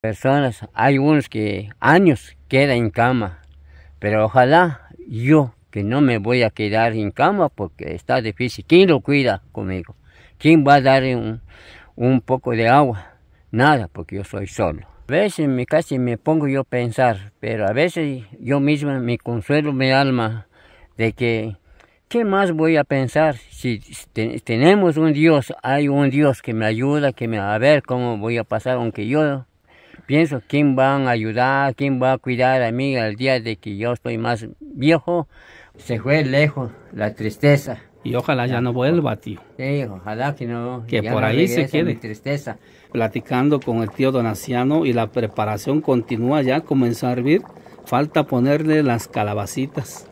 personas, hay unos que años queda en cama, pero ojalá yo que no me voy a quedar en cama porque está difícil. ¿Quién lo cuida conmigo? ¿Quién va a dar un, poco de agua? Nada, porque yo soy solo. A veces me casi me pongo yo a pensar, pero a veces yo misma me consuelo mi alma de que, ¿qué más voy a pensar? Si tenemos un Dios, hay un Dios que me ayuda, que me va a ver cómo voy a pasar, aunque yo pienso quién va a ayudar, quién va a cuidar a mí al día de que yo estoy más viejo. Se fue lejos la tristeza. Y ojalá ya no vuelva, tío. Sí, ojalá que no. Que por ahí se quede. Tristeza. Platicando con el tío Donaciano y la preparación continúa ya, comenzó a hervir. Falta ponerle las calabacitas.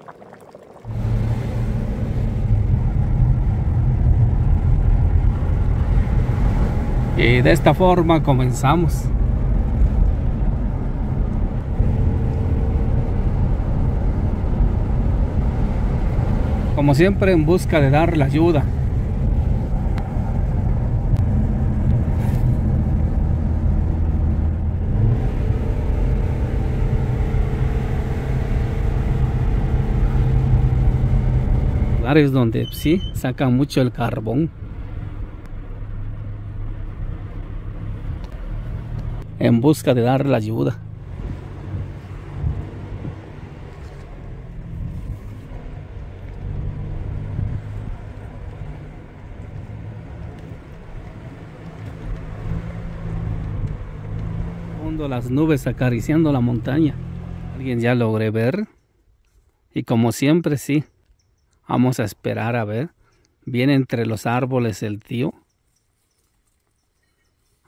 Y de esta forma comenzamos. como siempre en busca de dar la ayuda. Lugares donde sí sacan mucho el carbón. En busca de dar la ayuda. las nubes acariciando la montaña. Alguien ya logré ver. Y como siempre sí. Vamos a esperar a ver. Viene entre los árboles el tío.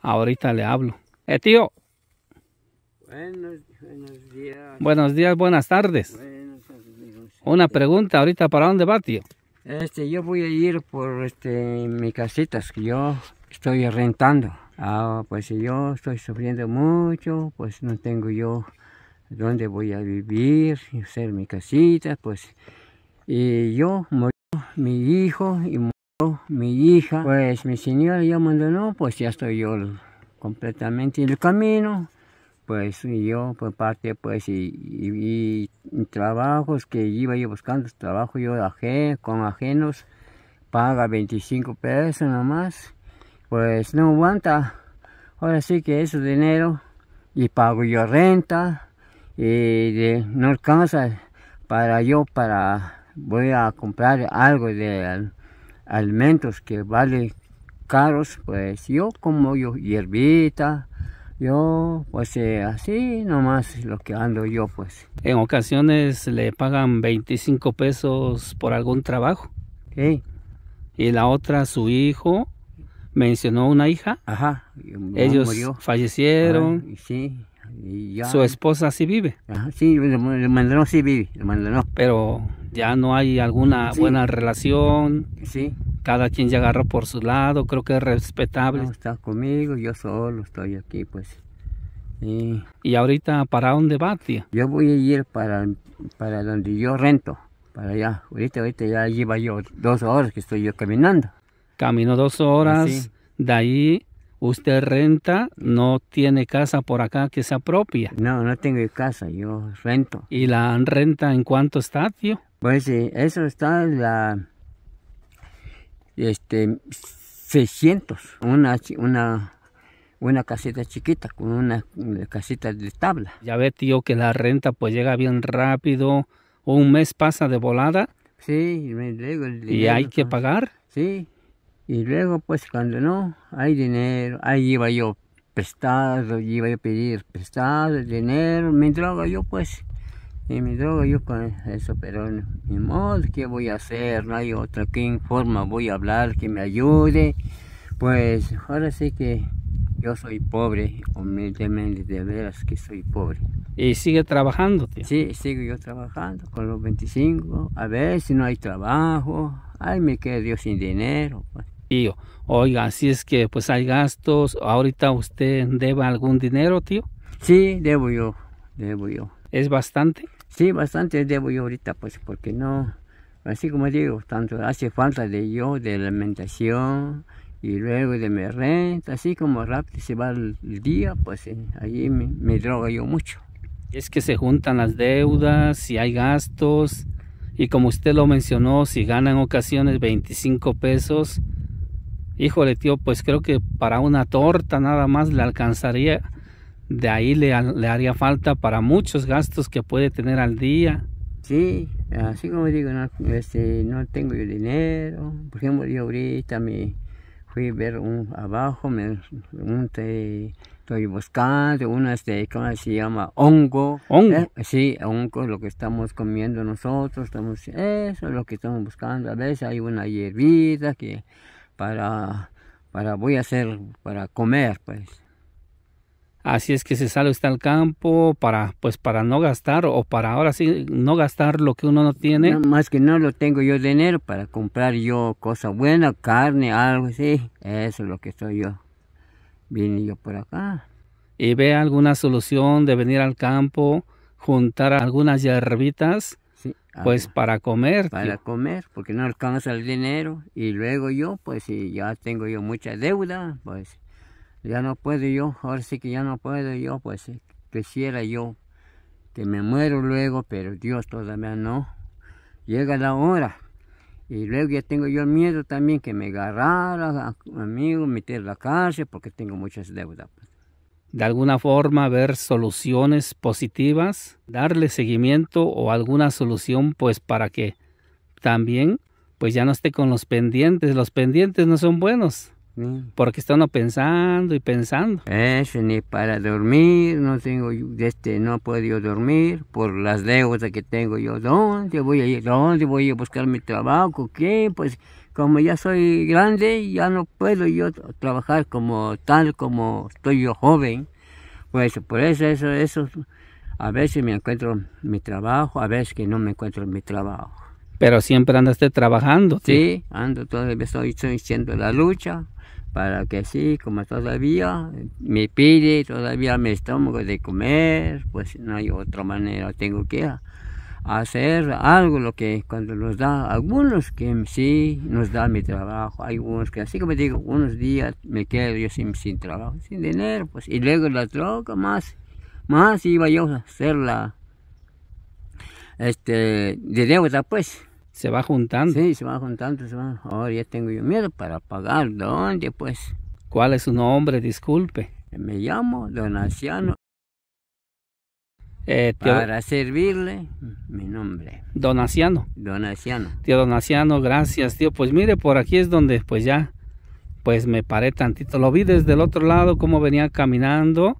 Ahorita le hablo. ¡Eh, tío! Buenos, días. buenas tardes. Una pregunta ahorita, ¿para dónde va, tío? Este, yo voy a ir por este, mi yo estoy rentando. Ah, pues yo estoy sufriendo mucho, pues no tengo yo dónde voy a vivir, hacer mi casita, pues. Y yo murió mi hijo y murió mi hija. Pues mi señora ya abandonó, pues ya estoy yo completamente en el camino. Pues yo, por parte, pues, y, trabajos que iba yo buscando, trabajo yo con ajenos, paga 25 pesos nomás pues no aguanta. Ahora sí que es dinero y pago yo renta y no alcanza para yo para voy a comprar algo de alimentos que vale caros pues yo como yo hierbita yo pues eh, así nomás lo que ando yo pues en ocasiones le pagan 25 pesos por algún trabajo sí. y la otra su hijo mencionó una hija. Ajá. Ellos fallecieron. sí. Y ya. Su esposa sí vive. Ajá, sí, el le sí vive, el mandaron. Pero ya no hay alguna buena relación. Sí. Cada quien se agarra por su lado, creo que es respetable. está conmigo, yo solo estoy aquí, pues. ¿Y ahorita para dónde va, tía? Yo voy a ir para, para donde yo rento, para allá. Ahorita, ahorita ya lleva yo dos horas que estoy yo caminando. Caminó dos horas. De ahí usted renta, no tiene casa por acá que sea propia. No, no tengo casa, yo rento. ¿Y la renta en cuánto está, tío? Pues sí, eh, eso está la... Este, 600. Una, una, una casita chiquita con una, casita de tabla. Ya ve, tío, que la renta pues llega bien rápido. Un mes pasa de volada. Sí, me digo, y hay que pagar. Sí. Y luego, pues, cuando no hay dinero, ahí iba yo prestado, iba yo a pedir prestado, dinero, me droga yo, pues, y me droga yo con eso, pero mi modo, ¿qué voy a hacer? No hay otra, ¿qué forma voy a hablar que me ayude? Pues, ahora sí que yo soy pobre, humildemente, de veras que soy pobre. ¿Y sigue trabajando, Sí, sigo yo trabajando con los 25. A ver si no hay trabajo. ahí me quedo yo sin dinero. Pues tío, oiga, así es que pues hay gastos, ahorita usted deba algún dinero, tío. Sí, debo yo, debo yo. ¿Es bastante? Sí, bastante debo yo ahorita, pues, porque no, así como digo, tanto hace falta de yo, de alimentación, y luego de mi renta, así como rápido se va el día, pues allí me, me, droga yo mucho. Es que se juntan las deudas, si hay gastos, y como usted lo mencionó, si ganan ocasiones 25 pesos, Híjole, tío, pues creo que para una torta nada más le alcanzaría. De ahí le, haría falta para muchos gastos que puede tener al día. Sí, así como digo, no, este, no tengo yo dinero. Por ejemplo, yo ahorita me fui a ver un, abajo, me pregunté, estoy buscando una, este, ¿cómo se llama? Hongo. ¿Hongo? Eh, sí, hongo, lo que estamos comiendo nosotros, estamos, eso es lo que estamos buscando. A veces hay una hierbita que para, para voy a hacer, para comer, pues. Así es que se sale usted al campo para, pues, para no gastar o para ahora sí no gastar lo que uno no tiene. más que no lo tengo yo dinero para comprar yo cosa buena, carne, algo así. Eso es lo que soy yo. Vine yo por acá. ¿Y ve alguna solución de venir al campo, juntar algunas yerbitas pues para comer. Para comer, porque no alcanza el dinero. Y luego yo, pues si ya tengo yo mucha deuda, pues ya no puedo yo, ahora sí que ya no puedo yo, pues eh, quisiera yo que me muero luego, pero Dios todavía no. Llega la hora. Y luego ya tengo yo miedo también que me agarrara, amigo, meter la cárcel, porque tengo muchas deudas. Pues de alguna forma ver soluciones positivas, darle seguimiento o alguna solución pues para que también pues ya no esté con los pendientes, los pendientes no son buenos. Mm. Porque están pensando y pensando. Eso, ni para dormir, no tengo, este, no puedo dormir por las deudas que tengo yo. ¿Dónde voy a ir? ¿Dónde voy a buscar mi trabajo? ¿Qué? Pues como ya soy grande, ya no puedo yo trabajar como tal, como estoy yo joven. Pues por eso, eso, eso, a veces me encuentro mi trabajo, a veces que no me encuentro mi trabajo. Pero siempre andaste trabajando. Sí, sí ando todavía, estoy, estoy haciendo la lucha para que sí, como todavía me pide, todavía me estómago de comer, pues no hay otra manera, tengo que ir hacer algo lo que cuando nos da algunos que sí nos da mi trabajo hay unos que así como digo unos días me quedo yo sin, trabajo sin dinero pues y luego la troca más más iba yo a hacer la este de deuda pues se va juntando sí se va juntando se va. ahora ya tengo yo miedo para pagar dónde pues cuál es su nombre disculpe me llamo don Anciano. Eh, para servirle mm, mi nombre. Donaciano. Donaciano. Tío Donaciano, gracias, tío. Pues mire, por aquí es donde pues ya, pues me paré tantito. Lo vi desde el otro lado cómo venía caminando.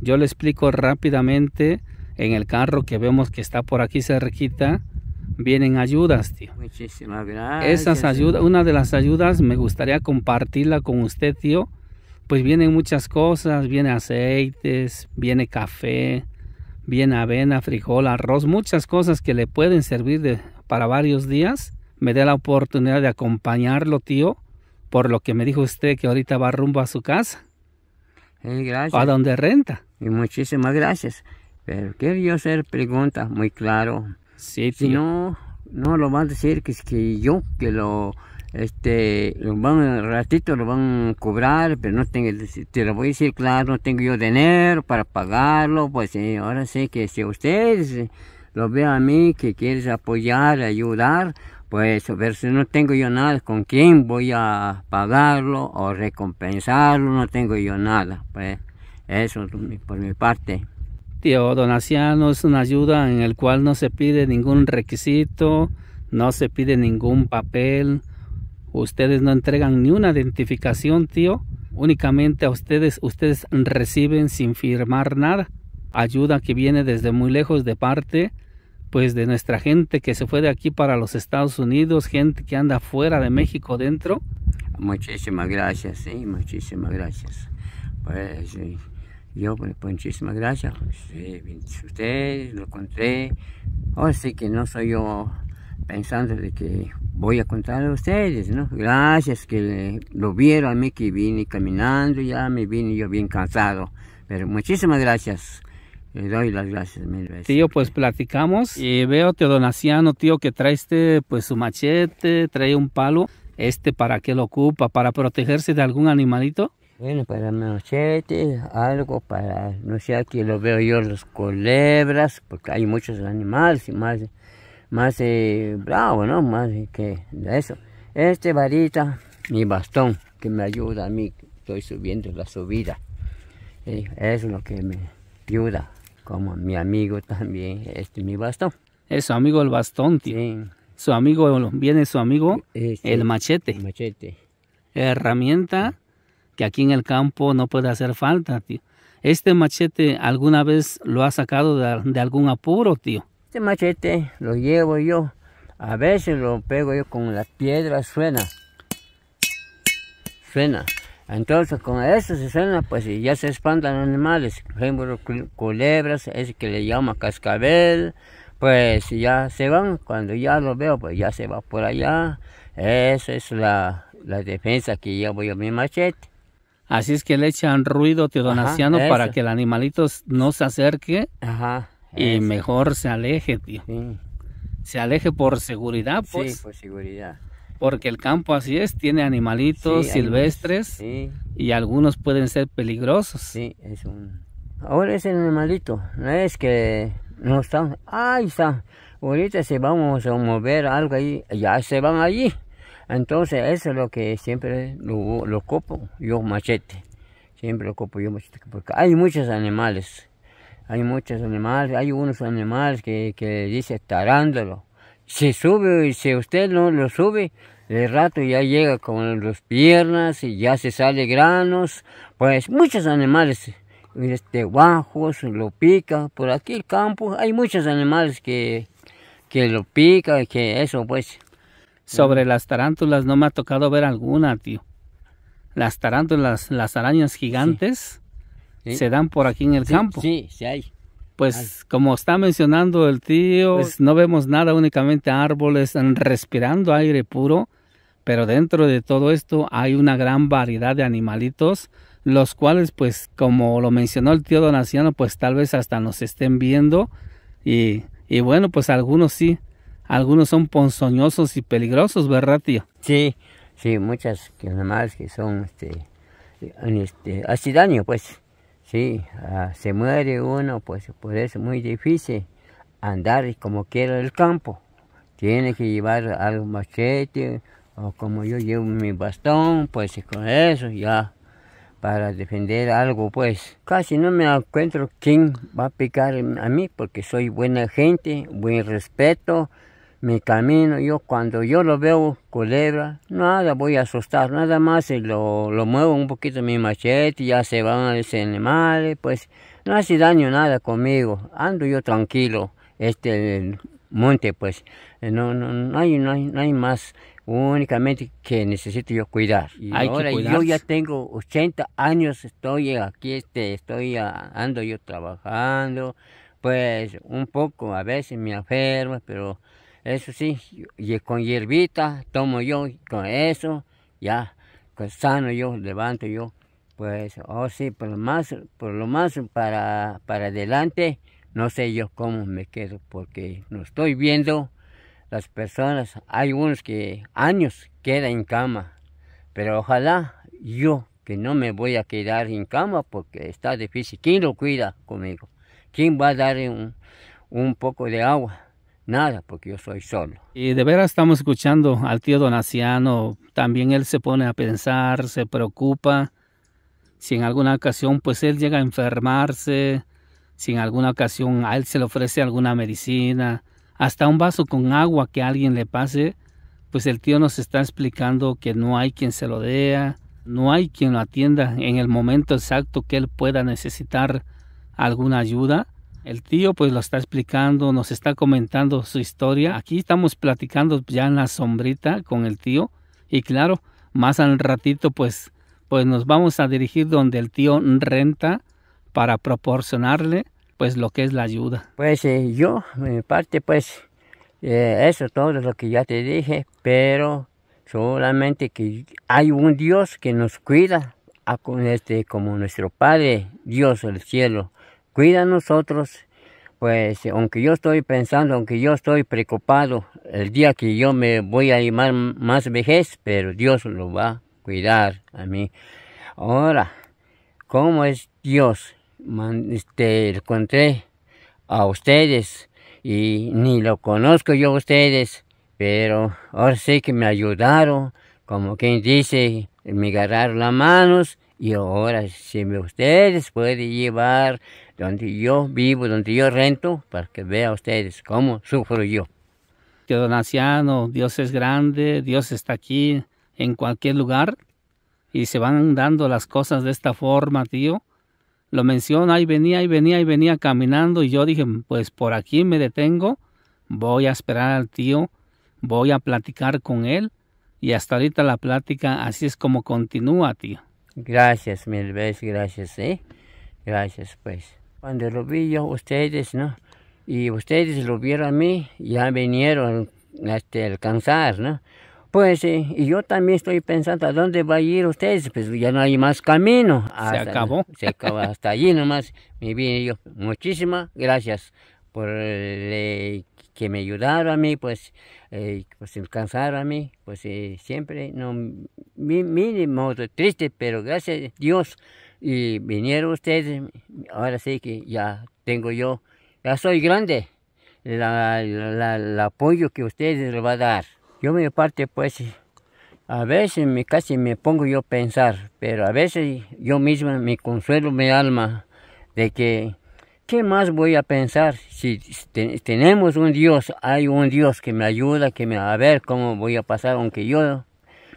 Yo le explico rápidamente en el carro que vemos que está por aquí cerquita. Vienen ayudas, tío. Muchísimas gracias. Esas ayudas, una de las ayudas me gustaría compartirla con usted, tío. Pues vienen muchas cosas, viene aceites, viene café, bien avena, frijol, arroz, muchas cosas que le pueden servir de, para varios días. Me dé la oportunidad de acompañarlo, tío, por lo que me dijo usted que ahorita va rumbo a su casa. Eh, gracias. a donde renta. Y muchísimas gracias. Pero quería hacer preguntas muy claro. Sí, Si no, no lo va a decir que es que yo que lo este, los van, ratito lo van a cobrar, pero no tengo, te lo voy a decir claro, no tengo yo dinero para pagarlo, pues eh, ahora sé que si ustedes eh, lo ven a mí, que quieres apoyar, ayudar, pues a ver si no tengo yo nada, ¿con quién voy a pagarlo o recompensarlo? No tengo yo nada, pues eso por mi parte. Tío Donaciano es una ayuda en el cual no se pide ningún requisito, no se pide ningún papel, Ustedes no entregan ni una identificación, tío. Únicamente a ustedes, ustedes reciben sin firmar nada. Ayuda que viene desde muy lejos de parte, pues de nuestra gente que se fue de aquí para los Estados Unidos, gente que anda fuera de México dentro. Muchísimas gracias, sí, muchísimas gracias. Pues, Yo, pues, muchísimas gracias. Sí, lo encontré. Ahora que no soy yo pensando de que voy a contar a ustedes, ¿no? Gracias que lo vieron a mí que vine caminando, ya me vine yo bien cansado, pero muchísimas gracias. Le doy las gracias mil veces. Tío, pues platicamos y veo Teodonaciano, tío, que traiste pues su machete, trae un palo. ¿Este para qué lo ocupa? ¿Para protegerse de algún animalito? Bueno, para machete, algo para, no sé, que lo veo yo, los culebras, porque hay muchos animales y más más eh, bravo, ¿no? Más eh, que eso. Este varita, mi bastón, que me ayuda a mí, estoy subiendo la subida. es lo que me ayuda, como mi amigo también, este mi bastón. Es su amigo el bastón, tío. Su amigo, viene su amigo, este, el machete. El machete. Herramienta que aquí en el campo no puede hacer falta, tío. ¿Este machete alguna vez lo ha sacado de, de algún apuro, tío? Este machete lo llevo yo. A veces lo pego yo con la piedra, suena. Suena. Entonces con eso se suena, pues ya se espantan animales. Por ejemplo, culebras, ese que le llama cascabel. Pues ya se van, cuando ya lo veo, pues ya se va por allá. Esa es la, la defensa que llevo yo mi machete. Así es que le echan ruido teodonasiano para que el animalito no se acerque. Ajá. Y mejor se aleje, tío. Se aleje por seguridad, pues. Sí, por seguridad. Porque el campo así es, tiene animalitos silvestres y algunos pueden ser peligrosos. Sí, es un... Ahora es el animalito, no es que no está, Ahí está, ahorita si vamos a mover algo ahí, ya se van allí. Entonces eso es lo que siempre lo copo yo machete, siempre lo copo yo machete, porque hay muchos animales. Hay muchos animales, hay unos animales que, que dice tarándolo. Se sube y si usted no lo sube, de rato ya llega con las piernas y ya se sale granos. Pues muchos animales, este, bajos lo pica. Por aquí el campo hay muchos animales que, que lo pica, que eso pues. Sobre las tarántulas no me ha tocado ver alguna, tío. Las tarántulas, las arañas gigantes se dan por aquí en el campo. Sí, sí hay. Pues como está mencionando el tío, pues, no vemos nada, únicamente árboles respirando aire puro, pero dentro de todo esto hay una gran variedad de animalitos, los cuales pues como lo mencionó el tío Donaciano, pues tal vez hasta nos estén viendo y, bueno, pues algunos sí, algunos son ponzoñosos y peligrosos, ¿verdad tío? Sí, sí, muchas que que son este, este, así daño pues. Sí, ah, se muere uno, pues por eso es muy difícil andar como quiera el campo. Tiene que llevar algo machete o como yo llevo mi bastón, pues con eso ya para defender algo, pues casi no me encuentro quién va a picar a mí porque soy buena gente, buen respeto mi camino. Yo cuando yo lo veo culebra, nada voy a asustar, nada más lo, lo muevo un poquito mi machete, ya se van a ese animal, pues no hace daño nada conmigo, ando yo tranquilo, este monte pues, no, no, no, hay, no, hay, más únicamente que necesito yo cuidar. yo ya tengo 80 años, estoy aquí, este, estoy ando yo trabajando, pues un poco, a veces me enfermo, pero eso sí, y con hierbita tomo yo, con eso, ya, sano yo, levanto yo. Pues, oh sí, por pues, lo más, por pues, lo más para, para adelante, no sé yo cómo me quedo, porque no estoy viendo las personas. Hay unos que años quedan en cama, pero ojalá yo, que no me voy a quedar en cama porque está difícil. ¿Quién lo cuida conmigo? ¿Quién va a dar un poco de agua? Nada, porque yo soy solo. Y de veras estamos escuchando al tío Donaciano, también él se pone a pensar, se preocupa, si en alguna ocasión pues él llega a enfermarse, si en alguna ocasión a él se le ofrece alguna medicina, hasta un vaso con agua que alguien le pase, pues el tío nos está explicando que no hay quien se lo dé, no hay quien lo atienda en el momento exacto que él pueda necesitar alguna ayuda el tío pues lo está explicando, nos está comentando su historia. Aquí estamos platicando ya en la sombrita con el tío. Y claro, más al ratito pues, pues nos vamos a dirigir donde el tío renta para proporcionarle pues lo que es la ayuda. Pues eh, yo, mi parte pues, eh, eso todo lo que ya te dije, pero solamente que hay un Dios que nos cuida, este, como nuestro Padre, Dios del cielo cuida a nosotros, pues aunque yo estoy pensando, aunque yo estoy preocupado, el día que yo me voy a ir más vejez, pero Dios lo va a cuidar a mí. Ahora, ¿cómo es Dios? este, encontré a ustedes y ni lo conozco yo a ustedes, pero ahora sí que me ayudaron, como quien dice, me agarraron las manos y ahora, si me ustedes pueden llevar donde yo vivo, donde yo rento, para que vean ustedes cómo sufro yo. Que Don Anciano, Dios es grande, Dios está aquí en cualquier lugar y se van dando las cosas de esta forma, tío. Lo menciona, ahí venía, ahí venía, ahí venía caminando y yo dije, pues por aquí me detengo, voy a esperar al tío, voy a platicar con él y hasta ahorita la plática así es como continúa, tío. Gracias mil veces, gracias, ¿eh? Gracias, pues. Cuando lo vi yo, ustedes, ¿no? Y ustedes lo vieron a mí, ya vinieron a este, alcanzar, ¿no? Pues sí, eh, y yo también estoy pensando, ¿a dónde va a ir ustedes? Pues ya no hay más camino. se acabó. Se acabó, hasta allí nomás me vine yo. Muchísimas gracias por el eh, que me ayudaron a mí, pues, eh, pues alcanzaron a mí, pues eh, siempre, no, mínimo, triste, pero gracias a Dios, y vinieron ustedes, ahora sí que ya tengo yo, ya soy grande, el apoyo que ustedes le va a dar. Yo mi parte, pues, a veces me, casi me pongo yo a pensar, pero a veces yo misma me consuelo mi alma de que ¿qué más voy a pensar? Si tenemos un Dios, hay un Dios que me ayuda, que me a ver cómo voy a pasar, aunque yo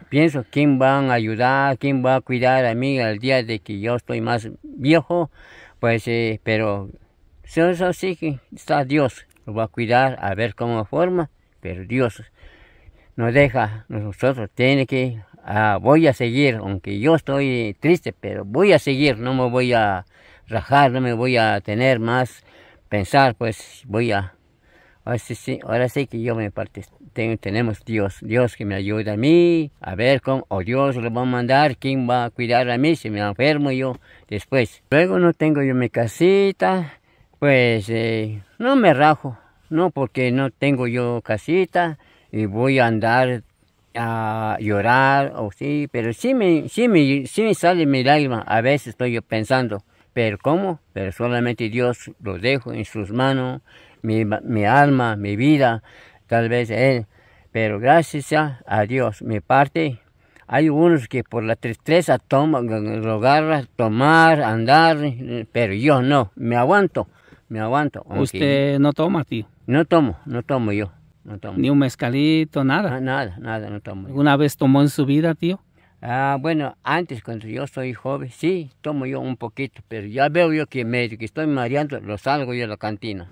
pienso quién va a ayudar, quién va a cuidar a mí al día de que yo estoy más viejo, pues, eh, pero eso sí que está Dios, lo va a cuidar, a ver cómo forma, pero Dios nos deja, nosotros tiene que, ah, voy a seguir, aunque yo estoy triste, pero voy a seguir, no me voy a rajar, no me voy a tener más, pensar, pues voy a... Ahora sí, ahora que yo me parte, tenemos Dios, Dios que me ayuda a mí, a ver cómo, o Dios lo va a mandar, quién va a cuidar a mí si me enfermo yo después. Luego no tengo yo mi casita, pues eh, no me rajo, no porque no tengo yo casita y voy a andar a llorar o sí, pero sí me, sí me, sí me sale mi lágrima, a veces estoy yo pensando pero ¿cómo? Pero solamente Dios lo dejo en sus manos, mi, alma, mi vida, tal vez Él. Pero gracias a Dios, mi parte, hay unos que por la tristeza toman, rogar, tomar, andar, pero yo no, me aguanto, me aguanto. ¿Usted no toma, tío? No tomo, no tomo yo, no tomo. Ni un mezcalito, nada. Ah, nada, nada, no tomo. ¿Una vez tomó en su vida, tío? Ah, bueno, antes cuando yo soy joven, sí, tomo yo un poquito, pero ya veo yo que medio que estoy mareando, lo salgo yo a la cantina.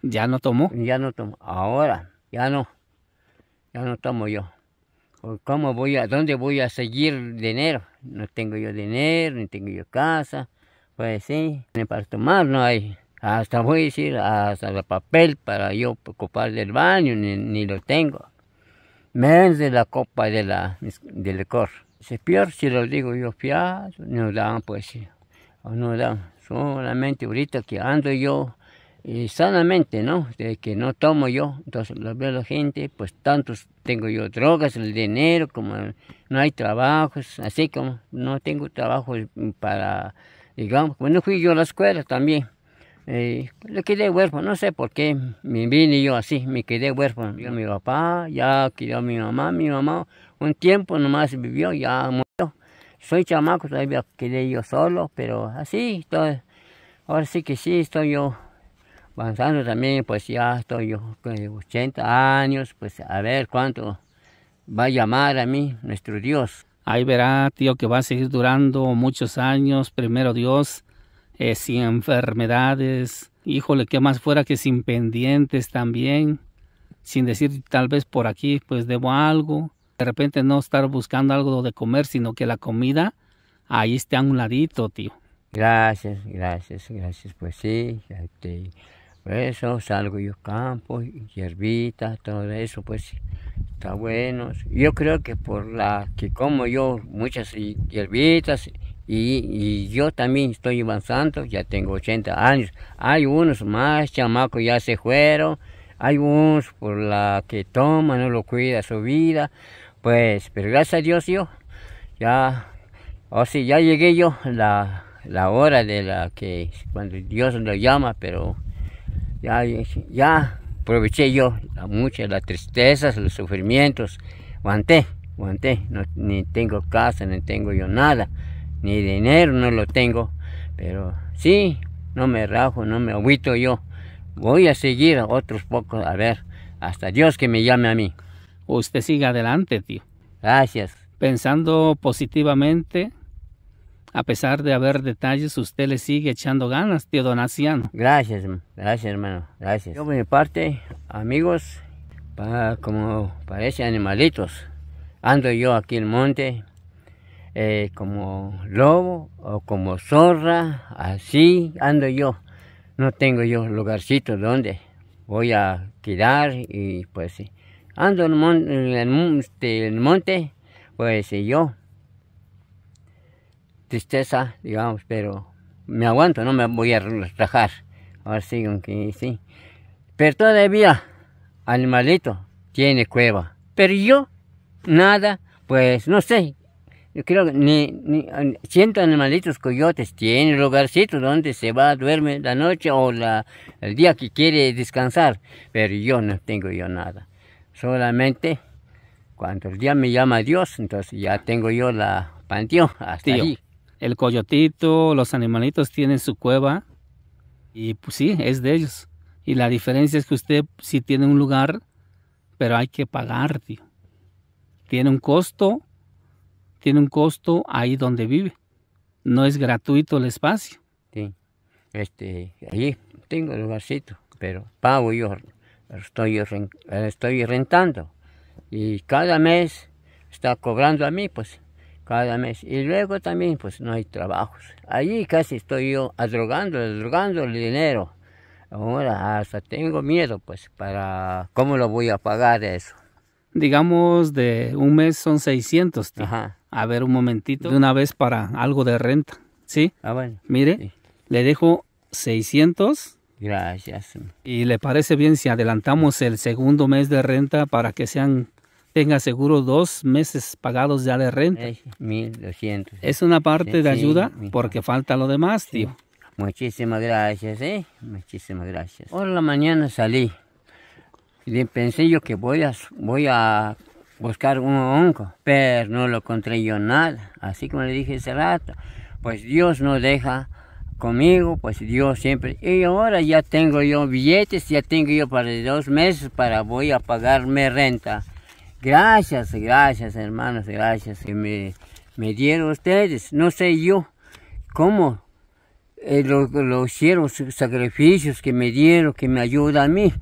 ¿Ya no tomo. Ya no tomo. Ahora, ya no. Ya no tomo yo. ¿Cómo voy a, dónde voy a seguir dinero? No tengo yo dinero, ni tengo yo casa. Pues sí, para tomar no hay. Hasta voy a decir, hasta el papel para yo ocupar del baño, ni lo tengo menos de la copa de la, del licor. Se peor, si lo digo yo, fiado, no dan, pues, no dan. Solamente ahorita que ando yo y sanamente, ¿no? De que no tomo yo, entonces lo veo la gente, pues tantos tengo yo drogas, el dinero, como no hay trabajos, así como no tengo trabajo para, digamos, cuando fui yo a la escuela también. Eh, quedé huérfano, no sé por qué me vine yo así, me quedé huérfano. Yo, mi papá, ya quedó mi mamá, mi mamá un tiempo nomás vivió, ya murió. Soy chamaco, todavía quedé yo solo, pero así, todo, ahora sí que sí, estoy yo avanzando también, pues ya estoy yo con 80 años, pues a ver cuánto va a llamar a mí nuestro Dios. Ahí verá, tío, que va a seguir durando muchos años, primero Dios eh, sin enfermedades, híjole, que más fuera que sin pendientes también, sin decir tal vez por aquí pues debo algo, de repente no estar buscando algo de comer, sino que la comida ahí está a un ladito, tío. Gracias, gracias, gracias, pues sí, este, eso salgo yo campo, hierbitas, todo eso, pues está bueno. Yo creo que por la que como yo muchas hierbitas, y, yo también estoy avanzando, ya tengo 80 años. Hay unos más chamacos ya se fueron, hay unos por la que toma, no lo cuida su vida. Pues, pero gracias a Dios yo, ya, o sí ya llegué yo la, la hora de la que, cuando Dios lo llama, pero ya, ya aproveché yo la, muchas las tristezas, los sufrimientos, aguanté, aguanté, no, ni tengo casa, ni tengo yo nada ni dinero no lo tengo, pero sí, no me rajo, no me aguito yo. Voy a seguir a otros pocos, a ver, hasta Dios que me llame a mí. Usted siga adelante, tío. Gracias. Pensando positivamente, a pesar de haber detalles, usted le sigue echando ganas, tío Donaciano. Gracias, gracias, hermano, gracias. Yo, por mi parte, amigos, para, como parece animalitos, ando yo aquí en el monte, eh, como lobo o como zorra, así ando yo. No tengo yo lugarcito donde voy a quedar y pues ando este, en, el monte, pues yo. Tristeza, digamos, pero me aguanto, no me voy a relajar. Ahora sí, aunque sí. Pero todavía, animalito, tiene cueva. Pero yo, nada, pues no sé, yo creo que ni, ni animalitos coyotes, tienen lugarcito donde se va, a duerme la noche o la, el día que quiere descansar, pero yo no tengo yo nada. Solamente cuando el día me llama Dios, entonces ya tengo yo la panteón hasta allí. El coyotito, los animalitos tienen su cueva y pues sí, es de ellos. Y la diferencia es que usted sí tiene un lugar, pero hay que pagar, tío. Tiene un costo tiene un costo ahí donde vive. No es gratuito el espacio. Sí. Este, allí tengo el lugarcito, pero pago yo, estoy, estoy rentando. Y cada mes está cobrando a mí, pues, cada mes. Y luego también, pues, no hay trabajos. Allí casi estoy yo adrogando, adrogando el dinero. Ahora hasta tengo miedo, pues, para cómo lo voy a pagar eso digamos, de un mes son 600. Tío. A ver, un momentito. De una vez para algo de renta. ¿Sí? Ah, Mire, le dejo 600. Gracias. ¿Y le parece bien si adelantamos el segundo mes de renta para que sean tenga seguro dos meses pagados ya de renta? 1200. Es una parte de ayuda porque falta lo demás, tío. Muchísimas gracias, ¿eh? Muchísimas gracias. Por la mañana salí. Y pensé yo que voy a, voy a buscar un hongo, pero no lo encontré yo nada. Así como le dije hace rato, pues Dios no deja conmigo, pues Dios siempre. Y ahora ya tengo yo billetes, ya tengo yo para dos meses para voy a pagarme renta. Gracias, gracias hermanos, gracias que me, me dieron ustedes. No sé yo cómo eh, los hicieron, sacrificios que me dieron, que me ayudan a mí.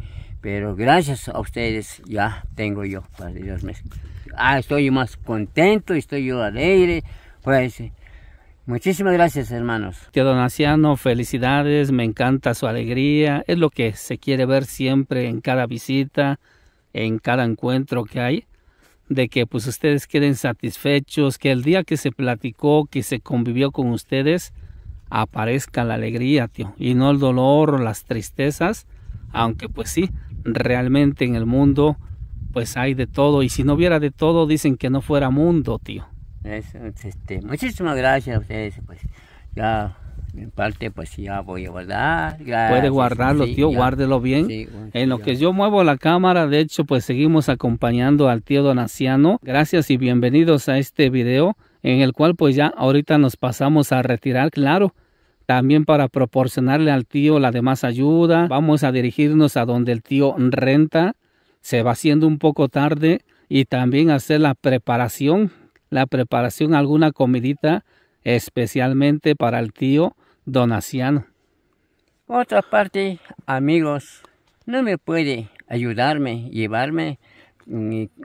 Pero gracias a ustedes ya tengo yo, para Dios Ah, estoy más contento, estoy yo alegre. Pues, Muchísimas gracias, hermanos. Tío Donaciano, felicidades, me encanta su alegría, es lo que se quiere ver siempre en cada visita, en cada encuentro que hay, de que pues ustedes queden satisfechos, que el día que se platicó, que se convivió con ustedes, aparezca la alegría, tío, y no el dolor las tristezas, aunque pues sí, realmente en el mundo pues hay de todo y si no hubiera de todo dicen que no fuera mundo, tío. Es, este, muchísimas gracias a ustedes, pues ya en parte pues ya voy a guardar. Puede guardarlo, tío, guárdelo bien. en lo que yo muevo la cámara, de hecho, pues seguimos acompañando al tío Donaciano. Gracias y bienvenidos a este video en el cual pues ya ahorita nos pasamos a retirar, claro también para proporcionarle al tío la demás ayuda. Vamos a dirigirnos a donde el tío renta. Se va haciendo un poco tarde y también hacer la preparación, la preparación alguna comidita especialmente para el tío Donaciano. otra parte, amigos, no me puede ayudarme, llevarme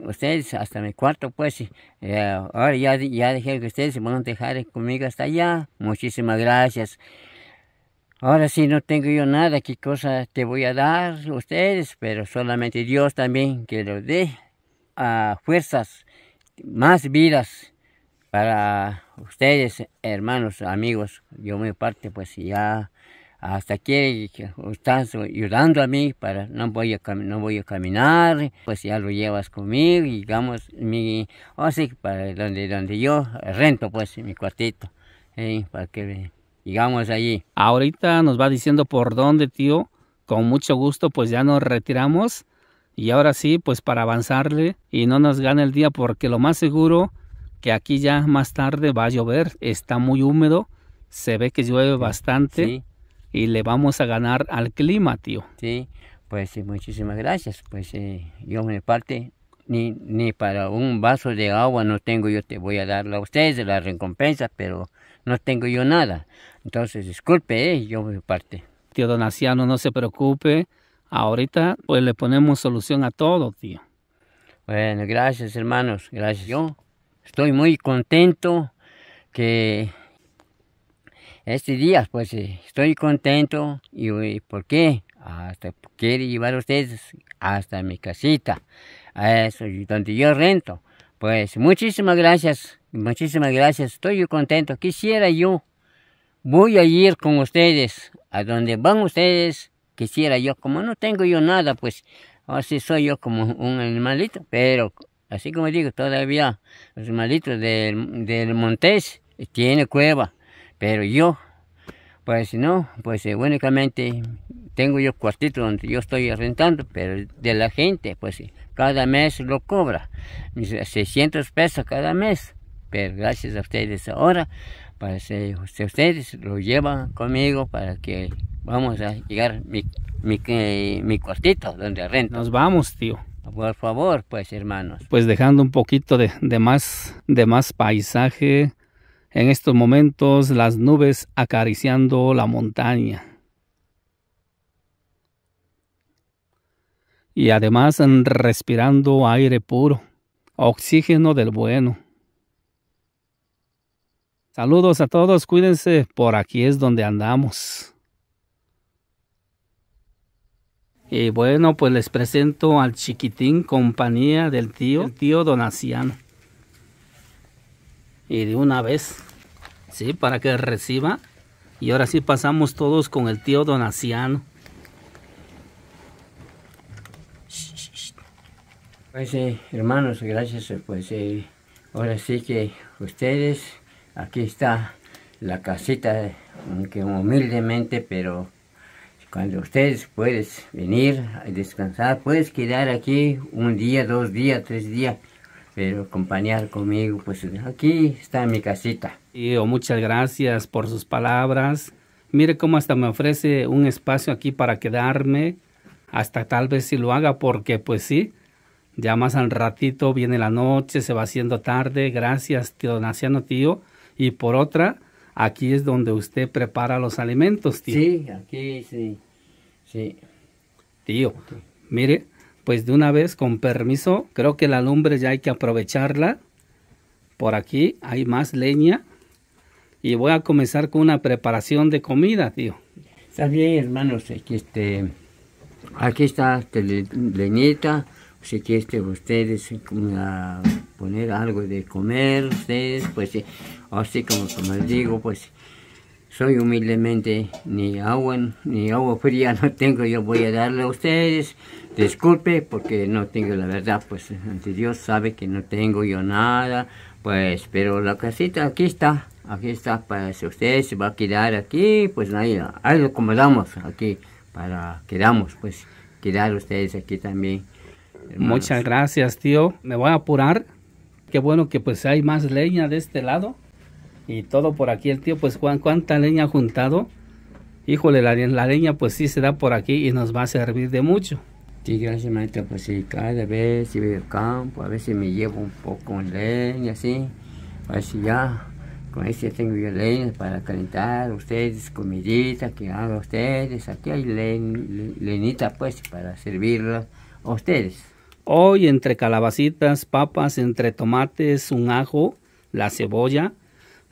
ustedes hasta mi cuarto, pues. Eh, ahora ya, ya dejé que ustedes se van a dejar conmigo hasta allá. Muchísimas gracias. Ahora sí, no tengo yo nada, qué cosa te voy a dar ustedes, pero solamente Dios también que lo dé a fuerzas, más vidas para ustedes, hermanos, amigos. Yo me parte, pues ya hasta aquí estás ayudando a mí para no voy a no voy a caminar pues ya lo llevas conmigo y digamos mi así para donde donde yo rento pues mi cuartito ¿eh? para que digamos allí ahorita nos va diciendo por dónde tío con mucho gusto pues ya nos retiramos y ahora sí pues para avanzarle y no nos gane el día porque lo más seguro que aquí ya más tarde va a llover está muy húmedo se ve que llueve bastante sí y le vamos a ganar al clima, tío. Sí, pues muchísimas gracias. Pues eh, yo me parte ni, ni para un vaso de agua no tengo, yo te voy a dar a ustedes la recompensa, pero no tengo yo nada. Entonces, disculpe, eh, yo me parte. Tío Donaciano, no se preocupe. Ahorita pues le ponemos solución a todo, tío. Bueno, gracias hermanos, gracias. Yo estoy muy contento que este días, pues, eh, estoy contento. ¿Y eh, por qué? Hasta quiere llevar a ustedes hasta mi casita, a eso, donde yo rento. Pues, muchísimas gracias, muchísimas gracias. Estoy contento. Quisiera yo, voy a ir con ustedes, a donde van ustedes, quisiera yo, como no tengo yo nada, pues, así soy yo como un animalito, pero así como digo, todavía los animalitos del, del Montés tiene cueva. Pero yo, pues no, pues eh, únicamente tengo yo cuartito donde yo estoy rentando, pero de la gente, pues cada mes lo cobra, 600 pesos cada mes. Pero gracias a ustedes ahora, pues eh, ustedes lo llevan conmigo para que vamos a llegar mi, eh, mi, cuartito donde rento. Nos vamos, tío. Por favor, pues hermanos. Pues dejando un poquito más, de más paisaje, en estos momentos las nubes acariciando la montaña. Y además mm, respirando aire puro, oxígeno del bueno. Saludos a todos, cuídense, por aquí es donde andamos. Y bueno, pues les presento al chiquitín compañía del tío, el tío Donaciano y de una vez, ¿sí? Para que reciba. Y ahora sí pasamos todos con el tío Donaciano. Pues eh, hermanos, gracias, eh, pues eh, ahora sí que ustedes, aquí está la casita, aunque humildemente, pero cuando ustedes puedes venir a descansar, puedes quedar aquí un día, dos días, tres días, pero acompañar conmigo, pues aquí está mi casita. Tío, muchas gracias por sus palabras. Mire cómo hasta me ofrece un espacio aquí para quedarme, hasta tal vez si lo haga, porque pues sí, ya más al ratito viene la noche, se va haciendo tarde. Gracias, tío Naciano, tío. Y por otra, aquí es donde usted prepara los alimentos, tío. Sí, aquí sí. Sí. Tío, mire, pues de una vez con permiso, creo que la lumbre ya hay que aprovecharla. Por aquí hay más leña y voy a comenzar con una preparación de comida, tío. Está bien, hermanos, aquí este aquí está este la leñita, si quieren este, ustedes eh, poner algo de comer, ustedes pues así como como les digo, pues soy humildemente, ni agua, ni agua fría no tengo, yo voy a darle a ustedes. Disculpe porque no tengo la verdad, pues ante Dios sabe que no tengo yo nada, pues, pero la casita aquí está, aquí está para si ustedes se va a quedar aquí, pues ahí, ahí lo acomodamos aquí para quedamos, pues quedar ustedes aquí también. Muchas gracias, tío. Me voy a apurar. Qué bueno que pues hay más leña de este lado y todo por aquí. El tío, pues, Juan, ¿cuánta leña ha juntado? Híjole, la, la leña, pues sí se da por aquí y nos va a servir de mucho. Sí, gracias, maestro. Pues cada vez si voy al campo, a veces me llevo un poco de leña, así. A ya, con eso este tengo leña para calentar ustedes, comidita que hagan ustedes. Aquí hay leñita, pues, para servirla a ustedes. Hoy, entre calabacitas, papas, entre tomates, un ajo, la cebolla,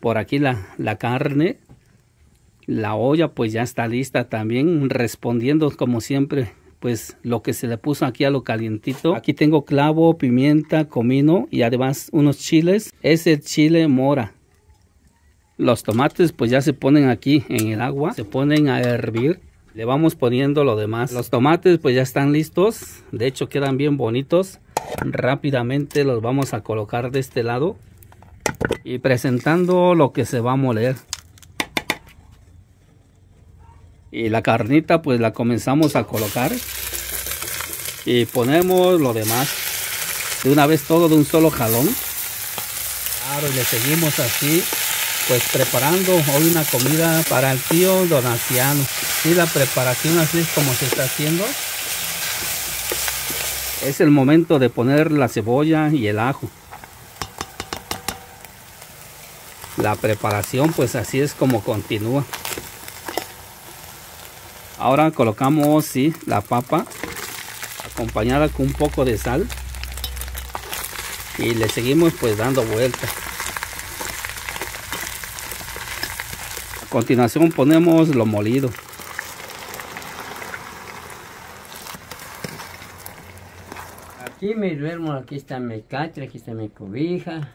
por aquí la, carne. La olla pues ya está lista también, respondiendo como siempre pues lo que se le puso aquí a lo calientito. Aquí tengo clavo, pimienta, comino y además unos chiles. Es el chile mora. Los tomates pues ya se ponen aquí en el agua, se ponen a hervir. Le vamos poniendo lo demás. Los tomates pues ya están listos, de hecho quedan bien bonitos. Rápidamente los vamos a colocar de este lado y presentando lo que se va a moler y la carnita pues la comenzamos a colocar y ponemos lo demás de una vez todo de un solo jalón claro y le seguimos así pues preparando hoy una comida para el tío Donaciano y la preparación así es como se está haciendo es el momento de poner la cebolla y el ajo la preparación pues así es como continúa ahora colocamos la papa acompañada con un poco de sal y le seguimos pues dando vuelta. a continuación ponemos lo molido aquí mi duermo, aquí está mi catre aquí está mi cobija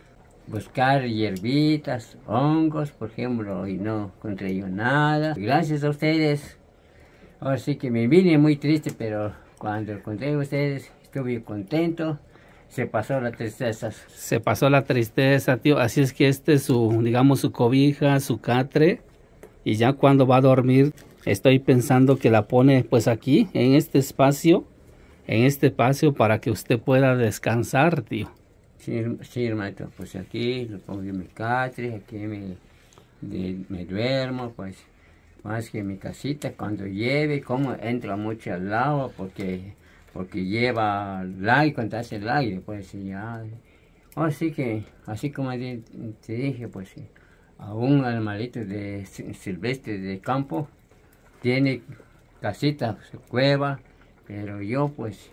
buscar hierbitas, hongos, por ejemplo, y no encontré yo nada. Gracias a ustedes. Ahora sí que me vine muy triste, pero cuando encontré a ustedes estuve contento. Se pasó la tristeza. Se pasó la tristeza, tío. Así es que este es su, digamos, su cobija, su catre. Y ya cuando va a dormir, estoy pensando que la pone pues aquí, en este espacio. En este espacio para que usted pueda descansar, tío. Sí, hermanito, pues aquí lo pongo mi mi aquí me, duermo, pues más que mi casita, cuando lleve, como entra mucho al agua, porque, porque lleva aire, cuando hace el aire, pues ya. Así oh, que, así como te, dije, pues a un animalito de silvestre de campo, tiene casita, cueva, pero yo pues,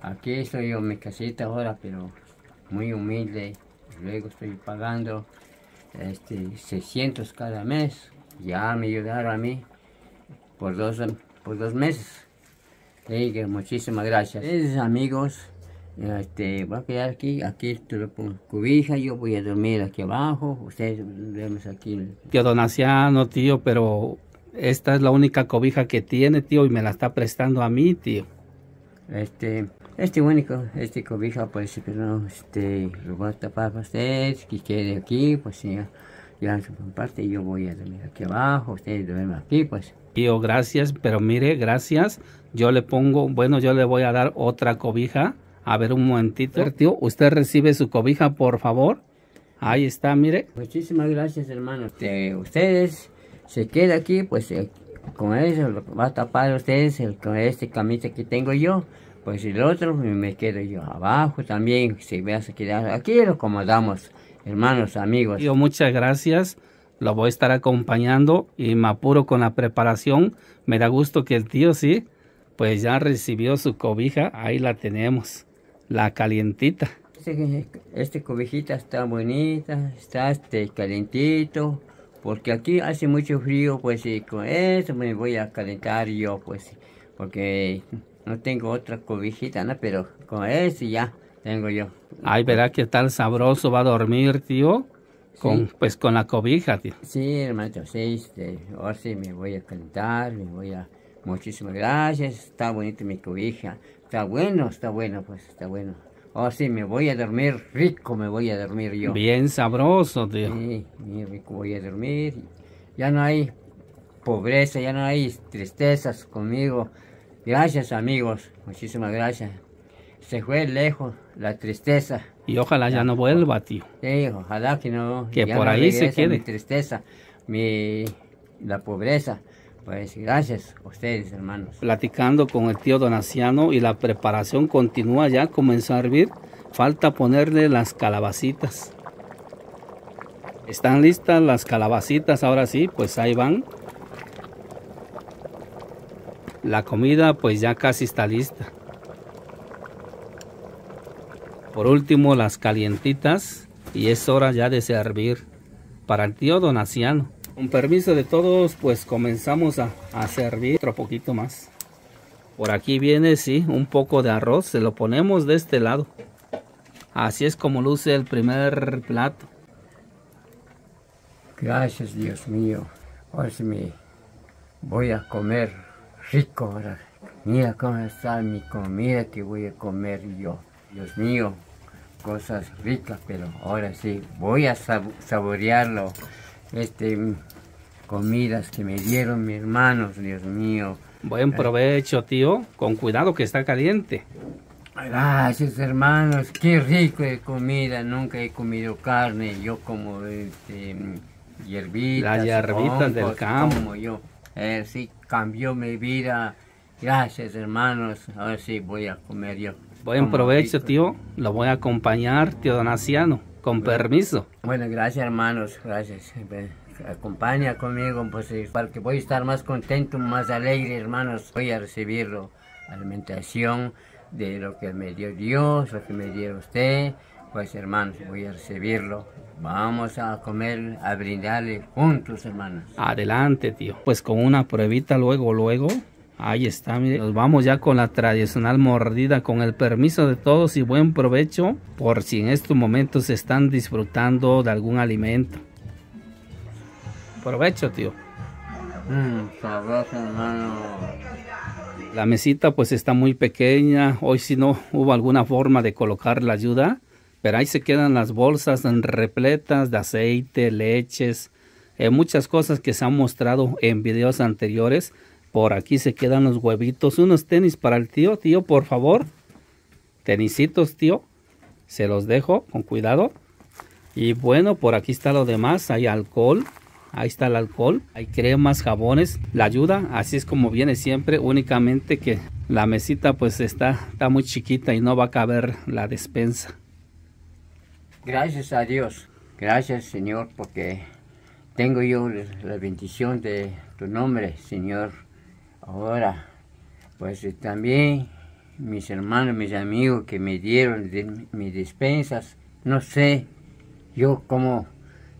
aquí estoy yo en mi casita ahora, pero muy humilde. Luego estoy pagando este, 600 cada mes. Ya me ayudaron a mí por dos, por dos meses. muchísimas gracias. amigos, este, voy a quedar aquí, aquí te lo cobija, yo voy a dormir aquí abajo, ustedes vemos aquí. Tío Donaciano, tío, pero esta es la única cobija que tiene, tío, y me la está prestando a mí, tío. Este, este único, este cobija, pues, pero este, lo voy a tapar para ustedes, que quede aquí, pues, ya, ya su parte, yo voy a dormir aquí abajo, ustedes duermen aquí, pues. Tío, gracias, pero mire, gracias, yo le pongo, bueno, yo le voy a dar otra cobija, a ver un momentito, tío, usted recibe su cobija, por favor, ahí está, mire. Muchísimas gracias, hermano, este, ustedes, se queda aquí, pues, eh, con eso, lo va a tapar ustedes con este camisa que tengo yo, pues el otro me quedo yo abajo también, si me hace quedar aquí lo acomodamos, hermanos, amigos. Yo muchas gracias, lo voy a estar acompañando y me apuro con la preparación, me da gusto que el tío sí, pues ya recibió su cobija, ahí la tenemos, la calientita. Este, este cobijita está bonita, está este calientito, porque aquí hace mucho frío, pues y con eso me voy a calentar yo, pues, porque no tengo otra cobijita, ¿no? Pero con ese ya tengo yo. Ay, verdad que tal sabroso va a dormir, tío. Con, Pues con la cobija, tío. Sí, hermano, sí, este, ahora sí me voy a cantar, me voy a... Muchísimas gracias, está bonita mi cobija. Está bueno, está bueno, pues, está bueno. Ahora sí, me voy a dormir rico, me voy a dormir yo. Bien sabroso, tío. Sí, bien rico voy a dormir. Ya no hay pobreza, ya no hay tristezas conmigo. Gracias amigos, muchísimas gracias. Se fue lejos la tristeza. Y ojalá ya, no vuelva, tío. Sí, ojalá que no. Que por ahí se quede. Mi tristeza, mi, la pobreza. Pues gracias a ustedes, hermanos. Platicando con el tío Donaciano y la preparación continúa ya, comenzó a hervir. Falta ponerle las calabacitas. Están listas las calabacitas ahora sí, pues ahí van. La comida pues ya casi está lista. Por último las calientitas y es hora ya de servir para el tío Donaciano. Con permiso de todos pues comenzamos a, servir otro poquito más. Por aquí viene sí un poco de arroz, se lo ponemos de este lado. Así es como luce el primer plato. Gracias Dios mío, hoy me voy a comer rico, mira cómo está mi comida que voy a comer yo. Dios mío, cosas ricas, pero ahora sí, voy a saborearlo. Este, comidas que me dieron mis hermanos, Dios mío. Buen provecho, tío. Con cuidado que está caliente. Gracias, hermanos. Qué rico de comida. Nunca he comido carne. Yo como este, hierbitas. Las hierbitas del campo. yo. Eh, sí cambió mi vida. Gracias, hermanos. Ahora sí voy a comer yo. voy en provecho, tío. Lo voy a acompañar, tío Donaciano. Con permiso. Bueno, gracias, hermanos. Gracias. Acompaña conmigo, pues, eh, para que voy a estar más contento, más alegre, hermanos. Voy a recibirlo. Alimentación de lo que me dio Dios, lo que me dio usted. Pues hermano, voy a recibirlo. Vamos a comer, a brindarle juntos, hermano. Adelante, tío. Pues con una pruebita luego, luego. Ahí está, mire. Nos vamos ya con la tradicional mordida. Con el permiso de todos y buen provecho. Por si en estos momentos están disfrutando de algún alimento. Provecho, tío. Mm, hermano. La mesita pues está muy pequeña. Hoy si no hubo alguna forma de colocar la ayuda pero ahí se quedan las bolsas repletas de aceite, leches, eh, muchas cosas que se han mostrado en videos anteriores. Por aquí se quedan los huevitos, unos tenis para el tío, tío, por favor. Tenisitos, tío. Se los dejo con cuidado. Y bueno, por aquí está lo demás. Hay alcohol. Ahí está el alcohol. Hay cremas, jabones. La ayuda, así es como viene siempre. Únicamente que la mesita pues está, está muy chiquita y no va a caber la despensa. Gracias a Dios, gracias Señor, porque tengo yo la bendición de tu nombre, Señor. Ahora, pues eh, también mis hermanos, mis amigos que me dieron mis despensas, no sé yo cómo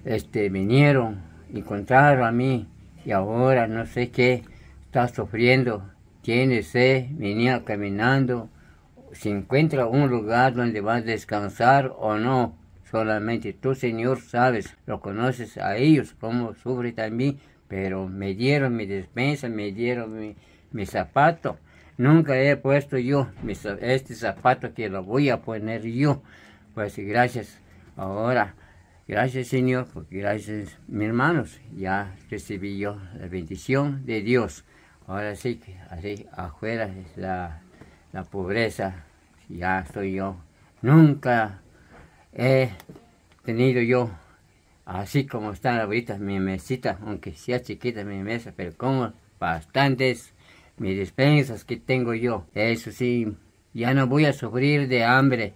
este, vinieron, encontraron a mí y ahora no sé qué está sufriendo, tiene sed, venía caminando, Si encuentra un lugar donde va a descansar o no. Solamente tú, Señor, sabes, lo conoces a ellos, cómo sufre también, pero me dieron mi despensa, me dieron mi, zapato. Nunca he puesto yo este zapato que lo voy a poner yo. Pues gracias ahora. Gracias Señor, porque gracias mis hermanos, ya recibí yo la bendición de Dios. Ahora sí que así afuera es la, pobreza, ya soy yo. Nunca he tenido yo, así como están ahorita mi mesita, aunque sea chiquita mi mesa, pero como bastantes mis despensas que tengo yo. Eso sí, ya no voy a sufrir de hambre,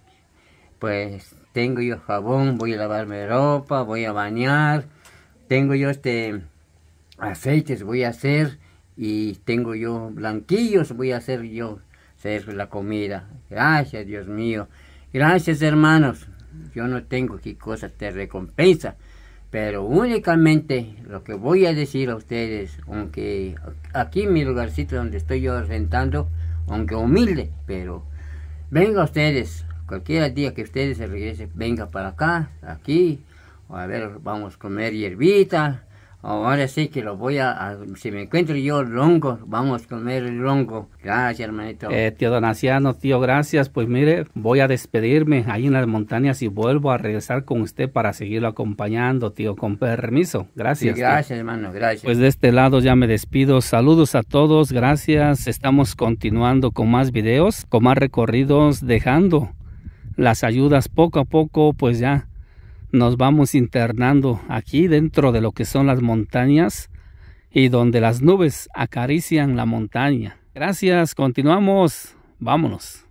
pues tengo yo jabón, voy a lavarme ropa, voy a bañar, tengo yo este aceites voy a hacer y tengo yo blanquillos voy a hacer yo hacer la comida. Gracias, Dios mío. Gracias, hermanos. Yo no tengo qué cosa te recompensa, pero únicamente lo que voy a decir a ustedes, aunque aquí en mi lugarcito donde estoy yo rentando, aunque humilde, pero venga ustedes, cualquier día que ustedes se regresen, venga para acá, aquí, a ver, vamos a comer hierbita, Ahora sí que lo voy a, si me encuentro yo longo, vamos a comer el longo. Gracias, hermanito. Eh, tío Donaciano, tío, gracias. Pues mire, voy a despedirme ahí en las montañas y vuelvo a regresar con usted para seguirlo acompañando, tío, con permiso. Gracias. gracias, hermano, gracias. Pues de este lado ya me despido. Saludos a todos, gracias. Estamos continuando con más videos, con más recorridos, dejando las ayudas poco a poco, pues ya nos vamos internando aquí dentro de lo que son las montañas y donde las nubes acarician la montaña. Gracias, continuamos, vámonos.